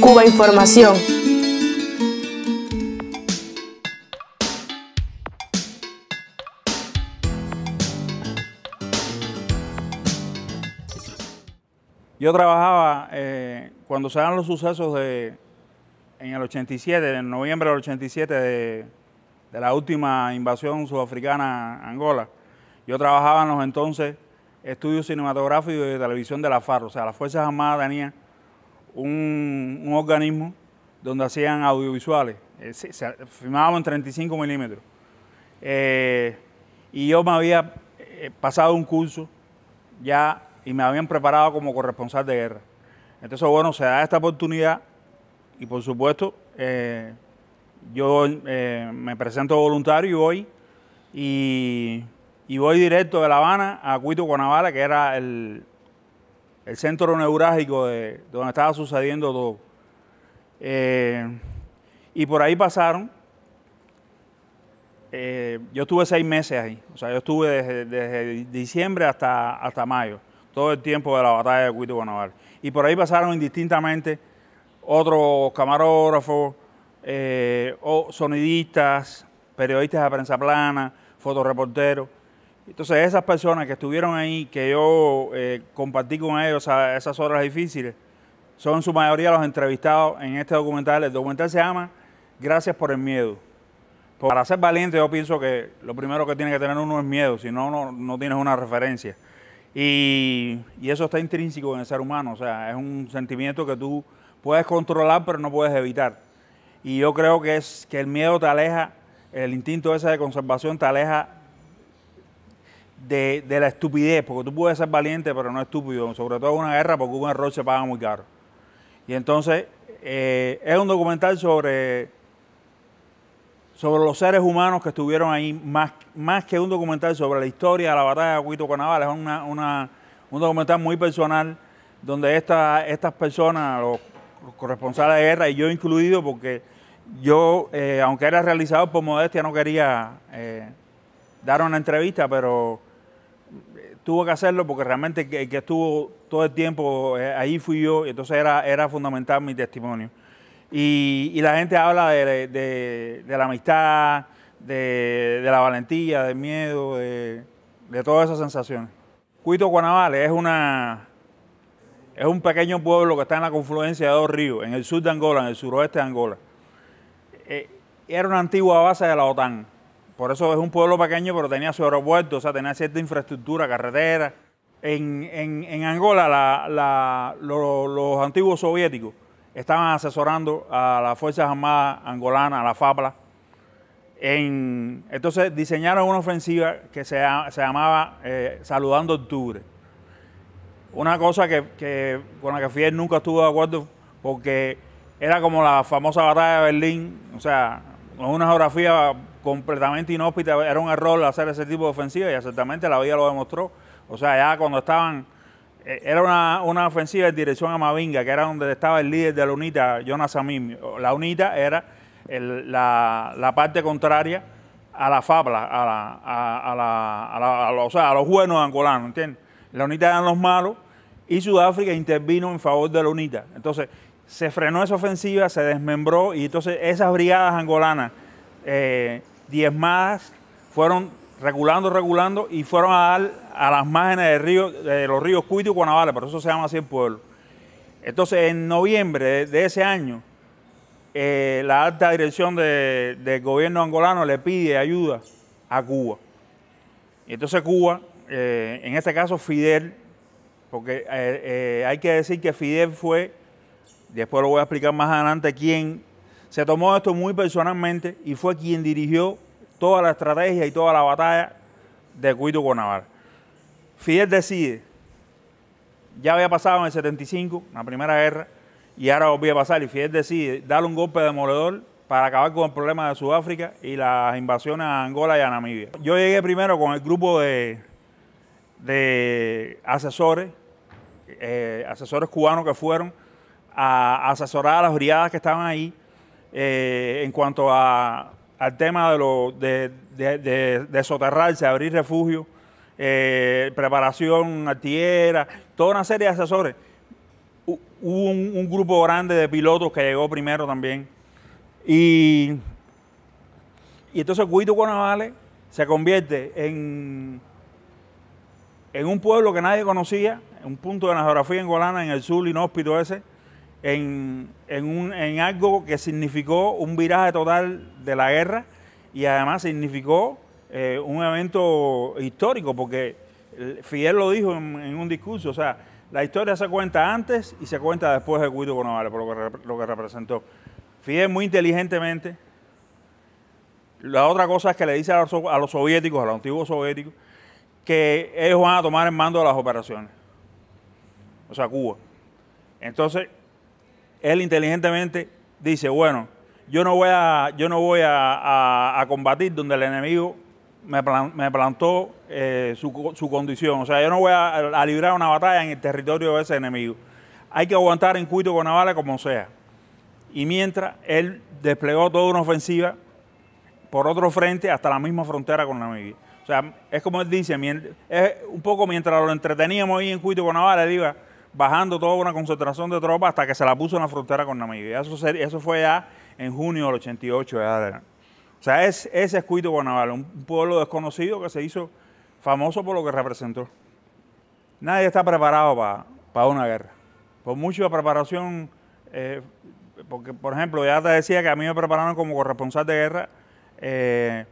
Cuba Información. Yo trabajaba eh, cuando se dan los sucesos de, en el 87, en noviembre del 87, de, la última invasión sudafricana a Angola. Yo trabajaba en los entonces estudios cinematográficos y de televisión de la FARC, o sea, las Fuerzas Armadas tenían un, organismo donde hacían audiovisuales. Eh, se, firmaban en 35 milímetros. Eh, y yo me había eh, pasado un curso ya y me habían preparado como corresponsal de guerra. Entonces, bueno, se da esta oportunidad y por supuesto yo me presento voluntario y voy y, voy directo de La Habana a Cuito Guanabara, que era el, el centro neurálgico de, donde estaba sucediendo todo. Eh, y por ahí pasaron. Eh, yo estuve seis meses ahí. O sea, yo estuve desde, diciembre hasta, hasta mayo. Todo el tiempo de la batalla de Cuito Guanabal. Y por ahí pasaron indistintamente otros camarógrafos, eh, sonidistas, periodistas de prensa plana, fotoreporteros. Entonces esas personas que estuvieron ahí, que yo eh, compartí con ellos esas horas difíciles, son en su mayoría los entrevistados en este documental. El documental se llama Gracias por el miedo. Para ser valiente yo pienso que lo primero que tiene que tener uno es miedo, si no, no, tienes una referencia. Y, eso está intrínseco en el ser humano, o sea, es un sentimiento que tú puedes controlar pero no puedes evitar. Y yo creo que, es, que el miedo te aleja, el instinto ese de conservación te aleja de, la estupidez, porque tú puedes ser valiente, pero no estúpido, sobre todo en una guerra, porque un error se paga muy caro. Y entonces eh, es un documental sobre, sobre los seres humanos que estuvieron ahí, más, más que un documental sobre la historia de la batalla de con Canaval, es una, un documental muy personal donde estas personas, los, corresponsales de guerra, y yo incluido, porque yo, eh, aunque era realizado por modestia, no quería eh, dar una entrevista, pero tuvo que hacerlo porque realmente el que, estuvo todo el tiempo eh, ahí fui yo, y entonces era, era fundamental mi testimonio. Y, la gente habla de, la amistad, de, la valentía, del miedo, de, todas esas sensaciones. Cuito Guanabales es, una, es un pequeño pueblo que está en la confluencia de dos ríos, en el sur de Angola, en el suroeste de Angola. Eh, era una antigua base de la OTAN por eso es un pueblo pequeño, pero tenía su aeropuerto, o sea, tenía cierta infraestructura, carretera. En, Angola, los antiguos soviéticos estaban asesorando a las Fuerzas Armadas angolanas, a la FAPLA. entonces diseñaron una ofensiva que se, llamaba eh, Saludando Octubre. Una cosa que, con la que Fidel nunca estuvo de acuerdo porque era como la famosa batalla de Berlín, o sea, una geografía completamente inhóspita, era un error hacer ese tipo de ofensiva y exactamente la vida lo demostró. O sea, ya cuando estaban, eh, era una, ofensiva en dirección a Mavinga, que era donde estaba el líder de la UNITA, Jonas Amim. La UNITA era la, parte contraria a la FAPLA, a, a, los, o sea, a los buenos angolanos, ¿entiendes? La UNITA eran los malos y Sudáfrica intervino en favor de la UNITA. Entonces, se frenó esa ofensiva, se desmembró y entonces esas brigadas angolanas eh, diezmadas fueron regulando, regulando y fueron a dar a las márgenes de los ríos Cuito y Guanabara, por eso se llama así el pueblo. Entonces en noviembre de, ese año, eh, la alta dirección del gobierno angolano le pide ayuda a Cuba. Y entonces Cuba, eh, en este caso Fidel, porque hay que decir que Fidel fue después lo voy a explicar más adelante, quién se tomó esto muy personalmente y fue quien dirigió toda la estrategia y toda la batalla de Cuito Conavar. Fidel decide, ya había pasado en el 75, la primera guerra, y ahora voy a pasar, y Fidel decide darle un golpe demoledor para acabar con el problema de Sudáfrica y las invasiones a Angola y a Namibia. Yo llegué primero con el grupo de, asesores, eh, asesores cubanos que fueron, a, asesorar a las brigadas que estaban ahí eh, en cuanto al tema de, lo, de, soterrarse, abrir refugio, eh, preparación preparación tierra, toda una serie de asesores. Hubo un, grupo grande de pilotos que llegó primero también. Y, entonces Guito Guanavale se convierte en, en un pueblo que nadie conocía, un punto de la geografía en Golana, en el sur inhóspito ese, en, algo que significó un viraje total de la guerra y además significó eh, un evento histórico, porque eh, Fidel lo dijo en, un discurso, o sea, la historia se cuenta antes y se cuenta después de Cuito Conovale, por lo que, lo representó. Fidel muy inteligentemente, la otra cosa es que le dice a los soviéticos, a los antiguos soviéticos, que ellos van a tomar el mando de las operaciones, o sea, Cuba. Entonces, él inteligentemente dice, bueno, yo no voy a, yo no voy a, combatir donde el enemigo me, plantó eh, su, condición. O sea, yo no voy a, librar una batalla en el territorio de ese enemigo. Hay que aguantar en cuito con Navarra como sea. Y mientras él desplegó toda una ofensiva por otro frente hasta la misma frontera con Namibia. O sea, es como él dice, es un poco mientras lo entreteníamos ahí en Cuito con Navarra, él iba bajando toda una concentración de tropas hasta que se la puso en la frontera con Namibia. Eso, eso fue ya en junio del 88. O sea, es, ese es Cuito Guanabal, un pueblo desconocido que se hizo famoso por lo que representó. Nadie está preparado para una guerra. Por mucha preparación, eh, porque por ejemplo, ya te decía que a mí me prepararon como corresponsal de guerra. Eh,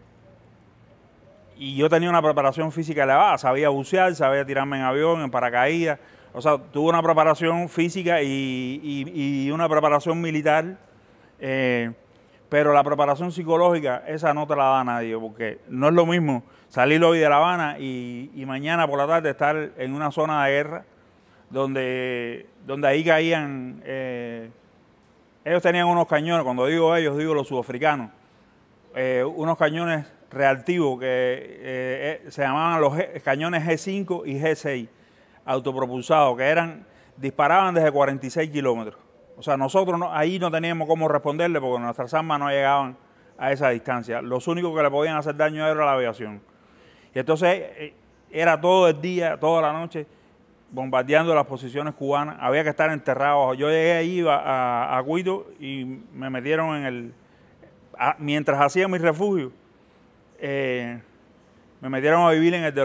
y yo tenía una preparación física elevada, sabía bucear, sabía tirarme en avión, en paracaídas, o sea, tuvo una preparación física y, una preparación militar, eh, pero la preparación psicológica, esa no te la da nadie, porque no es lo mismo salir hoy de La Habana y, mañana por la tarde estar en una zona de guerra donde, donde ahí caían, eh, ellos tenían unos cañones, cuando digo ellos, digo los sudafricanos, eh, unos cañones reactivos que se llamaban los cañones G5 y G6 autopropulsados, que eran, disparaban desde 46 kilómetros. O sea, nosotros ahí no teníamos cómo responderle porque nuestras armas no llegaban a esa distancia. Los únicos que le podían hacer daño era la aviación. Y entonces eh, era todo el día, toda la noche, bombardeando las posiciones cubanas. Había que estar enterrados. Yo llegué ahí a, Guido y me metieron en el... mientras hacía mi refugio, eh, me metieron a vivir en el de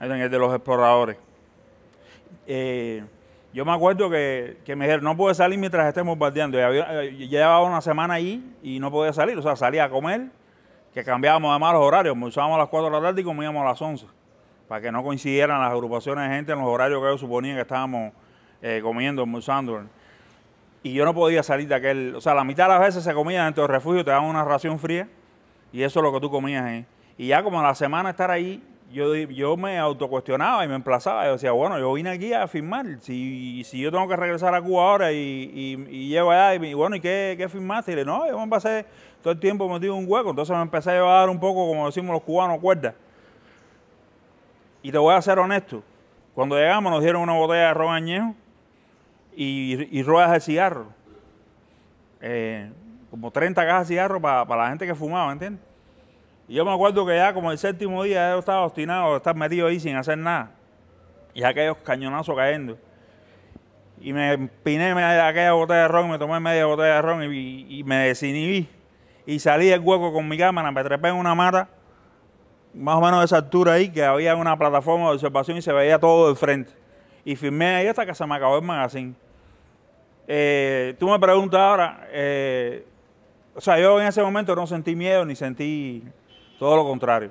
en el de los exploradores. Eh, yo me acuerdo que, me dijeron, no puede salir mientras estemos bardeando. Eh, llevaba una semana ahí y no podía salir. O sea, salía a comer, que cambiábamos además los horarios. Comenzábamos a las 4 de la tarde y comíamos a las 11. Para que no coincidieran las agrupaciones de gente en los horarios que ellos suponían que estábamos comiendo eh, comiendo, almorzando. Y yo no podía salir de aquel... O sea, la mitad de las veces se comía dentro del refugio, te daban una ración fría. Y eso es lo que tú comías ahí. Y ya como la semana estar ahí, yo, yo me autocuestionaba y me emplazaba. Yo decía, bueno, yo vine aquí a firmar. Si, si yo tengo que regresar a Cuba ahora y, y, llego allá y, bueno, ¿y qué, qué firmaste? Y le no, yo me pasé todo el tiempo metido en un hueco. Entonces me empecé a llevar un poco, como decimos los cubanos, cuerda. Y te voy a ser honesto. Cuando llegamos nos dieron una botella de ron añejo y, y ruedas de cigarro. Eh, como 30 cajas de cigarro para la gente que fumaba, ¿entiendes? yo me acuerdo que ya como el séptimo día yo estaba obstinado de estar metido ahí sin hacer nada. Y aquellos cañonazos cayendo. Y me empiné aquella botella de ron, me tomé media botella de ron y, me desinhibí. Y salí del hueco con mi cámara, me trepé en una mata, más o menos de esa altura ahí, que había una plataforma de observación y se veía todo de frente. Y firmé ahí hasta que se me acabó el magazine. Eh, tú me preguntas ahora, eh, o sea, yo en ese momento no sentí miedo ni sentí todo lo contrario.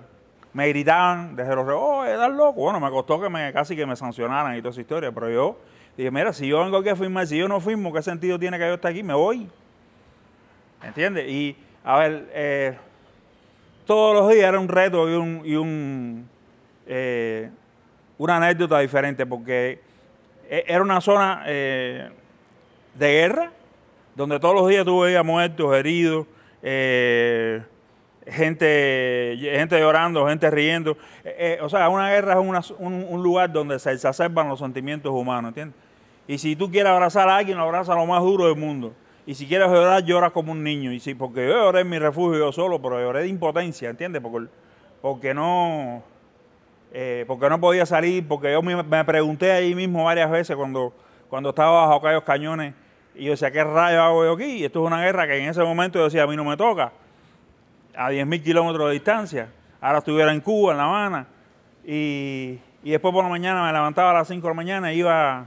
Me gritaban desde los reos, oh, eres loco. Bueno, me costó que me, casi que me sancionaran y toda esa historia, pero yo dije, mira, si yo vengo aquí a firmar, si yo no firmo, ¿qué sentido tiene que yo esté aquí? Me voy. ¿Entiendes? Y, a ver, eh, todos los días era un reto y un, eh, una anécdota diferente, porque e, era una zona eh, de guerra, donde todos los días tuve ya muertos, heridos, gente, gente llorando, gente riendo. Eh, eh, o sea, una guerra es un, lugar donde se exacerban los sentimientos humanos, ¿entiendes? Y si tú quieres abrazar a alguien, lo abraza lo más duro del mundo. Y si quieres llorar, lloras como un niño. Y si, porque yo lloré en mi refugio yo solo, pero lloré de impotencia, ¿entiendes? Porque, porque no... Eh, porque no podía salir, porque yo me, pregunté ahí mismo varias veces cuando, cuando estaba bajo aquellos cañones, y yo decía, ¿qué rayos hago yo aquí? Y esto es una guerra que en ese momento yo decía, a mí no me toca a 10.000 kilómetros de distancia. Ahora estuviera en Cuba, en La Habana. Y, después por la mañana me levantaba a las 5 de la mañana, e iba, a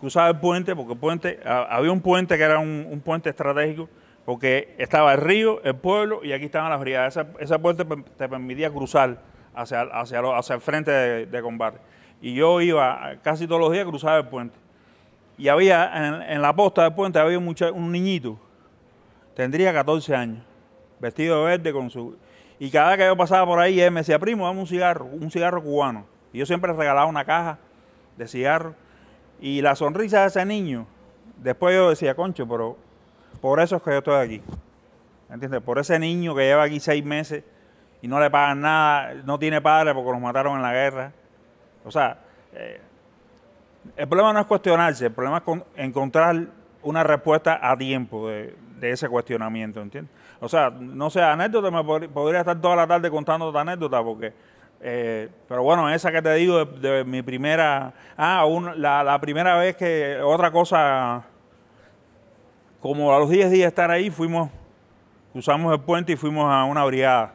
cruzar el puente, porque puente, había un puente que era un, puente estratégico, porque estaba el río, el pueblo y aquí estaban las brigadas. Ese puente te permitía cruzar hacia, hacia, el frente de, combate. Y yo iba casi todos los días, a cruzar el puente y había en, la posta del puente había un, un niñito, tendría 14 años vestido de verde con su... Y cada vez que yo pasaba por ahí, él me decía, primo, dame un cigarro, un cigarro cubano. Y yo siempre regalaba una caja de cigarro Y la sonrisa de ese niño, después yo decía, concho, pero por eso es que yo estoy aquí. ¿Entiendes? Por ese niño que lleva aquí seis meses y no le pagan nada, no tiene padre porque los mataron en la guerra. O sea, eh, el problema no es cuestionarse, el problema es encontrar una respuesta a tiempo de, de ese cuestionamiento, ¿entiendes? O sea, no sé, anécdota, me podría estar toda la tarde contando otra anécdota porque... Eh, pero bueno, esa que te digo de, mi primera... Ah, la, primera vez que otra cosa, como a los 10 días de estar ahí, fuimos, cruzamos el puente y fuimos a una brigada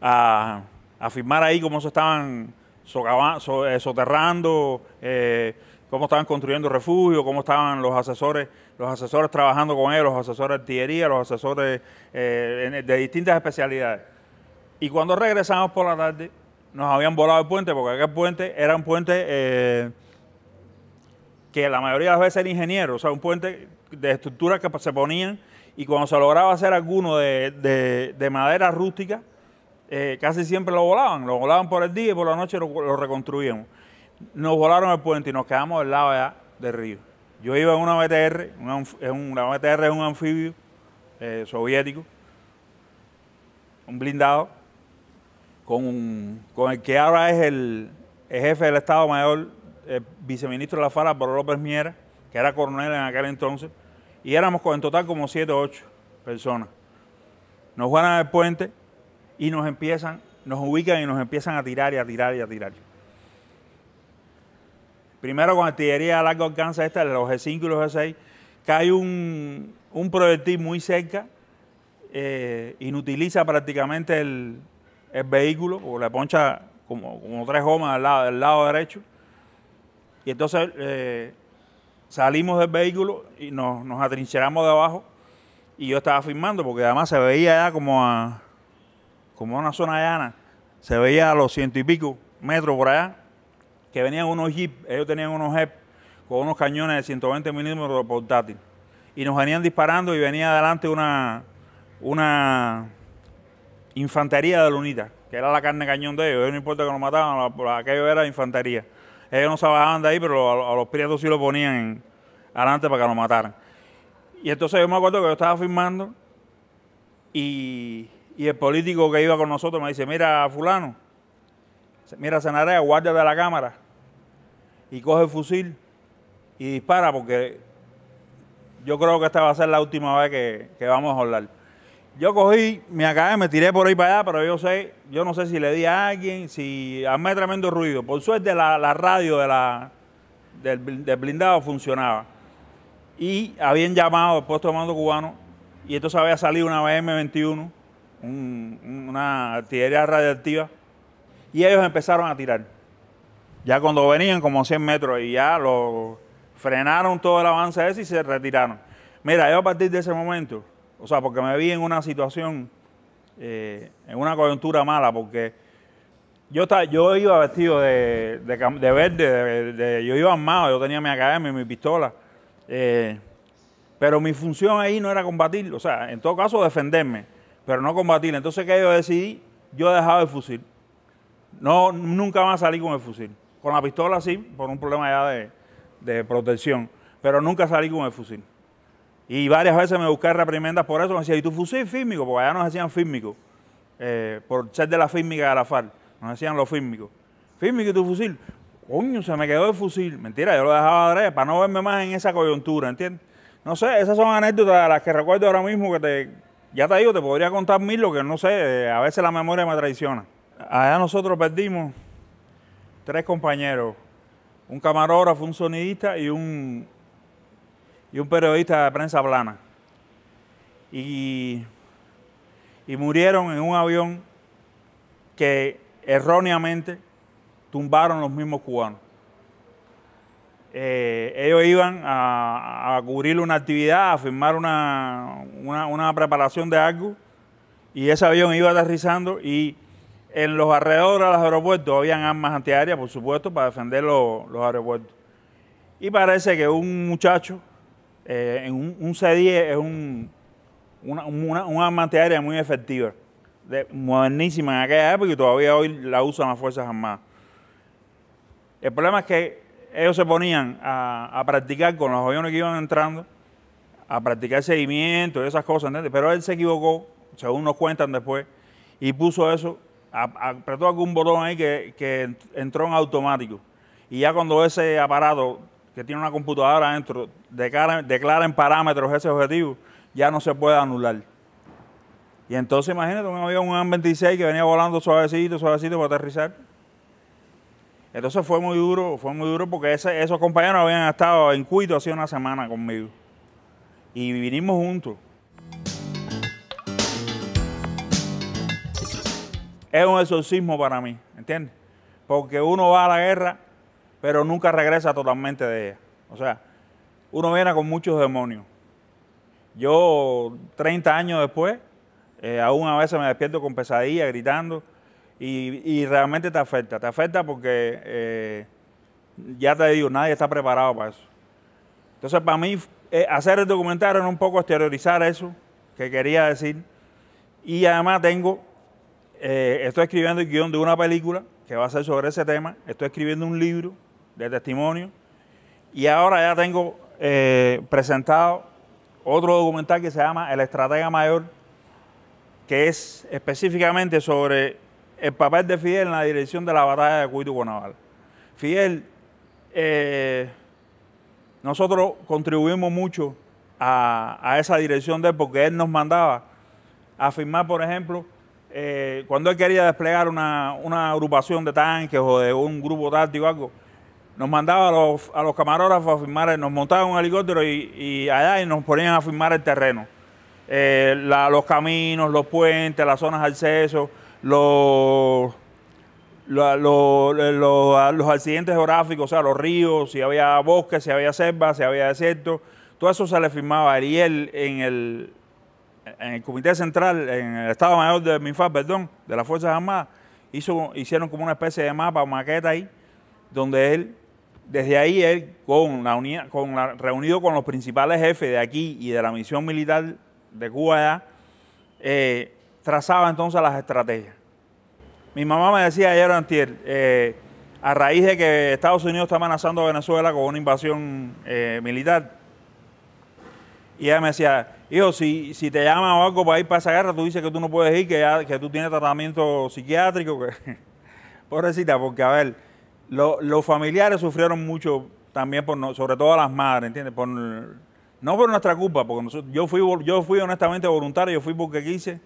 a, firmar ahí cómo se estaban eh, soterrando, eh, cómo estaban construyendo refugios, cómo estaban los asesores los asesores trabajando con él, los asesores de artillería, los asesores eh, de distintas especialidades. Y cuando regresamos por la tarde, nos habían volado el puente, porque aquel puente era un puente eh, que la mayoría de las veces era ingeniero, o sea, un puente de estructura que se ponían y cuando se lograba hacer alguno de, madera rústica, eh, casi siempre lo volaban, lo volaban por el día y por la noche lo, reconstruíamos. Nos volaron el puente y nos quedamos al lado allá del río. Yo iba en una BTR, una, un, la BTR es un anfibio eh, soviético, un blindado, con, el que ahora es el, jefe del Estado Mayor, el viceministro de la FARA, por López Miera, que era coronel en aquel entonces, y éramos en total como siete o ocho personas. Nos van al puente y nos empiezan, nos ubican y nos empiezan a tirar y a tirar y a tirar primero con artillería a largo alcance, esta, los G5 y los G6, cae un, un proyectil muy cerca, eh, inutiliza prácticamente el, vehículo, o la poncha como, tres gomas al lado, del lado derecho. Y entonces eh, salimos del vehículo y nos, atrincheramos de abajo. Y yo estaba filmando porque además se veía ya como a, como una zona llana. Se veía a los ciento y pico metros por allá que venían unos jeep, ellos tenían unos jeep con unos cañones de 120 milímetros portátil. Y nos venían disparando y venía adelante una, una infantería de lunita, que era la carne cañón de ellos. no importa que nos mataban, aquello era infantería. Ellos no se bajaban de ahí, pero a, los prietos sí lo ponían adelante para que nos mataran. Y entonces yo me acuerdo que yo estaba firmando y, el político que iba con nosotros me dice, mira, fulano, mira, Senarea, guardia de la cámara y coge el fusil y dispara porque yo creo que esta va a ser la última vez que, vamos a hablar. Yo cogí, me acabé, me tiré por ahí para allá, pero yo sé, yo no sé si le di a alguien, si armé tremendo ruido. Por suerte la, radio de la, del, blindado funcionaba. Y habían llamado al puesto de mando cubano y entonces había salido una BM-21, una artillería radioactiva, y ellos empezaron a tirar. Ya cuando venían como 100 metros y ya lo frenaron todo el avance ese y se retiraron. Mira, yo a partir de ese momento, o sea, porque me vi en una situación, eh, en una coyuntura mala, porque yo, estaba, yo iba vestido de, verde, yo iba armado, yo tenía mi AKM, mi pistola, eh, pero mi función ahí no era combatir, o sea, en todo caso defenderme, pero no combatir. Entonces, ¿qué yo decidí? Yo dejaba el fusil. No, nunca más salí con el fusil. Con la pistola sí, por un problema ya de, protección, pero nunca salí con el fusil. Y varias veces me busqué reprimendas por eso, me decía, ¿y tu fusil físmico? Porque allá nos decían fílmico, eh, por ser de la fímica de la FARC, nos decían lo fílmicos. fímico y tu fusil. Coño, se me quedó el fusil. Mentira, yo lo dejaba adrede para no verme más en esa coyuntura, ¿entiendes? No sé, esas son anécdotas las que recuerdo ahora mismo que te, ya te digo, te podría contar mil lo que no sé, eh, a veces la memoria me traiciona. Allá nosotros perdimos tres compañeros, un camarógrafo, un sonidista y un, y un periodista de prensa plana. Y, murieron en un avión que erróneamente tumbaron los mismos cubanos. Eh, ellos iban a, cubrir una actividad, a firmar una, preparación de algo, y ese avión iba aterrizando y en los alrededores de los aeropuertos habían armas antiaéreas, por supuesto, para defender los, aeropuertos. Y parece que un muchacho, eh, un, C10 es un, una, arma antiaérea muy efectiva, modernísima en aquella época y todavía hoy la usan las Fuerzas Armadas. El problema es que ellos se ponían a, practicar con los aviones que iban entrando, a practicar seguimiento y esas cosas, Pero él se equivocó, según nos cuentan después, y puso eso apretó algún botón ahí que, entró en automático. Y ya cuando ese aparato que tiene una computadora adentro declara, en parámetros ese objetivo, ya no se puede anular. Y entonces imagínate un avión, un AN-26 que venía volando suavecito, suavecito para aterrizar. Entonces fue muy duro, fue muy duro porque esos compañeros habían estado en Cuito hace una semana conmigo. Y vinimos juntos. es un exorcismo para mí, ¿entiendes? Porque uno va a la guerra, pero nunca regresa totalmente de ella. O sea, uno viene con muchos demonios. Yo, 30 años después, eh, aún a veces me despierto con pesadilla, gritando, y, realmente te afecta. Te afecta porque, eh, ya te digo, nadie está preparado para eso. Entonces, para mí, eh, hacer el documental era un poco exteriorizar eso que quería decir. Y además tengo eh, estoy escribiendo el guión de una película que va a ser sobre ese tema. Estoy escribiendo un libro de testimonio. Y ahora ya tengo eh, presentado otro documental que se llama El Estratega Mayor, que es específicamente sobre el papel de Fidel en la dirección de la batalla de Cuito Guanaval. Fidel, eh, nosotros contribuimos mucho a, a esa dirección de él porque él nos mandaba a firmar, por ejemplo, eh, cuando él quería desplegar una, agrupación de tanques o de un grupo táctico algo, nos mandaba a los, camarógrafos a firmar, nos montaban un helicóptero y, allá nos ponían a firmar el terreno. Eh, los caminos, los puentes, las zonas de acceso, los, eh, los, accidentes geográficos, o sea, los ríos, si había bosques, si había selvas, si había desierto, todo eso se le firmaba a él en el, en el Comité Central, en el Estado Mayor de perdón, de las Fuerzas Armadas, hizo, hicieron como una especie de mapa, maqueta ahí, donde él, desde ahí él, con la con la, reunido con los principales jefes de aquí y de la misión militar de Cuba eh, trazaba entonces las estrategias. Mi mamá me decía ayer o antier, eh, a raíz de que Estados Unidos está amenazando a Venezuela con una invasión eh, militar, y ella me decía, hijo, si, si te llaman o algo para ir para esa guerra, tú dices que tú no puedes ir, que, que tú tienes tratamiento psiquiátrico. Que... Pobrecita, porque a ver, los familiares sufrieron mucho también, por sobre todo las madres, ¿entiendes? Por, no por nuestra culpa, porque yo, fui, yo fui honestamente voluntario, yo fui porque quise,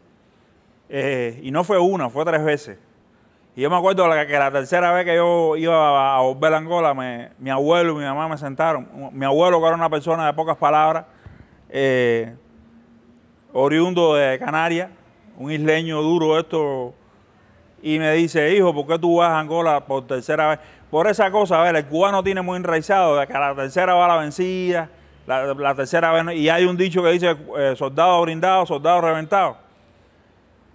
eh, y no fue una, fue tres veces. Y yo me acuerdo que la tercera vez que yo iba a, volver Angola, me, mi abuelo y mi mamá me sentaron. Mi abuelo, que era una persona de pocas palabras, eh, oriundo de Canarias, un isleño duro esto, y me dice, hijo, ¿por qué tú vas a Angola por tercera vez? Por esa cosa, a ver, el cubano tiene muy enraizado de que a la tercera va la vencida, la, tercera y hay un dicho que dice, eh, soldado brindado, soldado reventado.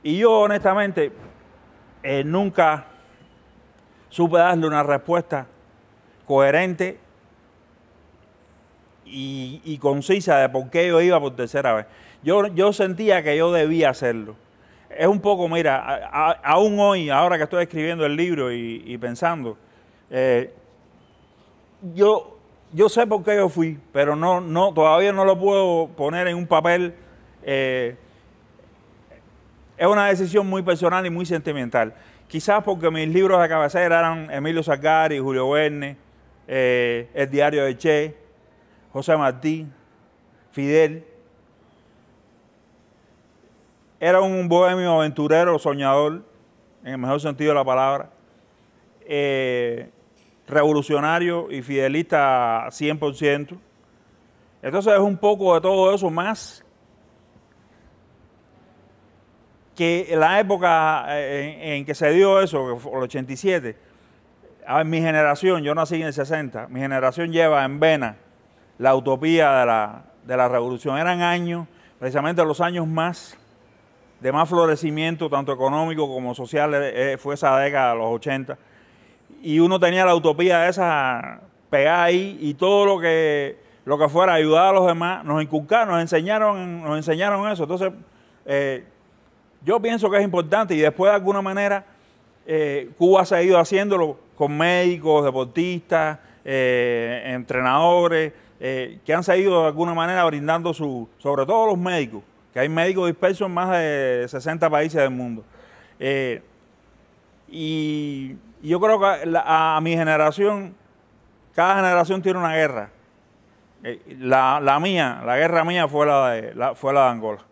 Y yo honestamente eh, nunca supe darle una respuesta coherente y, concisa de por qué yo iba por tercera vez. Yo, yo sentía que yo debía hacerlo. Es un poco, mira, aún hoy, ahora que estoy escribiendo el libro y, pensando, eh, yo, yo sé por qué yo fui, pero no, no, todavía no lo puedo poner en un papel. Eh, es una decisión muy personal y muy sentimental. Quizás porque mis libros de cabecera eran Emilio y Julio Verne, eh, El Diario de Che, José Martín, Fidel. Era un bohemio aventurero, soñador, en el mejor sentido de la palabra, eh, revolucionario y fidelista 100%. Entonces es un poco de todo eso más que la época eh, en, que se dio eso, el 87, a mi generación, yo nací en el 60, mi generación lleva en vena la utopía de la, revolución. Eran años, precisamente los años más de más florecimiento, tanto económico como social, eh, eh, fue esa década, los 80. Y uno tenía la utopía de esa pegada ahí y todo lo que, lo que fuera ayudar a los demás, nos inculcaron, nos enseñaron, nos enseñaron eso. Entonces, eh, yo pienso que es importante y después de alguna manera Cuba ha seguido haciéndolo con médicos, deportistas, entrenadores, eh, que han seguido de alguna manera brindando su, sobre todo los médicos, que hay médicos dispersos en más de 60 países del mundo. Eh, y yo creo que a, mi generación, cada generación tiene una guerra. Eh, la, mía, la guerra mía fue fue la de Angola.